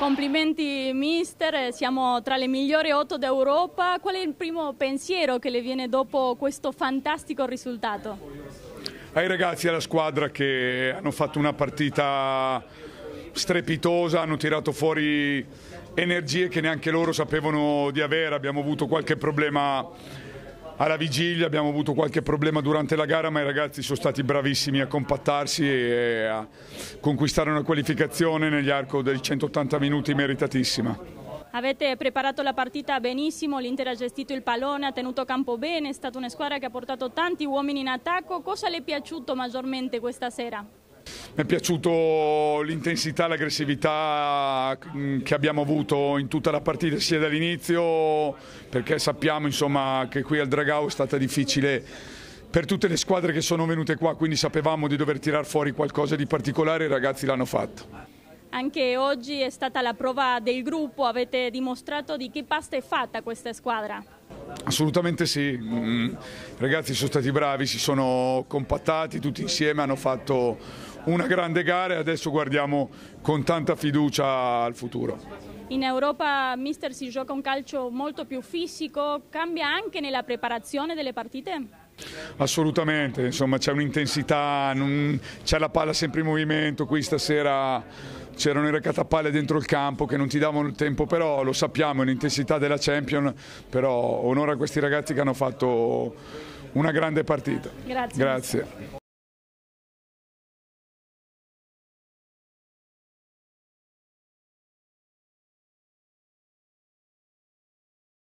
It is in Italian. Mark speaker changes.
Speaker 1: Complimenti mister, siamo tra le migliori otto d'Europa. Qual è il primo pensiero che le viene dopo questo fantastico risultato?
Speaker 2: Ai ragazzi e alla squadra che hanno fatto una partita strepitosa, hanno tirato fuori energie che neanche loro sapevano di avere, abbiamo avuto qualche problema alla vigilia, abbiamo avuto qualche problema durante la gara ma i ragazzi sono stati bravissimi a compattarsi e a conquistare una qualificazione negli arco dei 180 minuti meritatissima.
Speaker 1: Avete preparato la partita benissimo, l'Inter ha gestito il pallone, ha tenuto campo bene, è stata una squadra che ha portato tanti uomini in attacco. Cosa le è piaciuto maggiormente questa sera?
Speaker 2: Mi è piaciuto l'intensità, l'aggressività mm, che abbiamo avuto in tutta la partita, sia dall'inizio, perché sappiamo insomma, che qui al Dragao è stata difficile per tutte le squadre che sono venute qua, quindi sapevamo di dover tirar fuori qualcosa di particolare e i ragazzi l'hanno
Speaker 1: fatto. Anche oggi è stata la prova del gruppo, avete dimostrato di che pasta è fatta questa squadra.
Speaker 2: Assolutamente sì, i mm, ragazzi sono stati bravi, si sono compattati tutti insieme, hanno fatto una grande gara e adesso guardiamo con tanta fiducia al futuro.
Speaker 1: In Europa mister si gioca un calcio molto più fisico, cambia anche nella preparazione delle partite?
Speaker 2: Assolutamente, insomma c'è un'intensità, c'è la palla sempre in movimento, qui stasera c'erano i recatapalle dentro il campo che non ti davano il tempo, però lo sappiamo, è l'intensità della Champion, però onora questi ragazzi che hanno fatto una grande partita. Grazie. Grazie.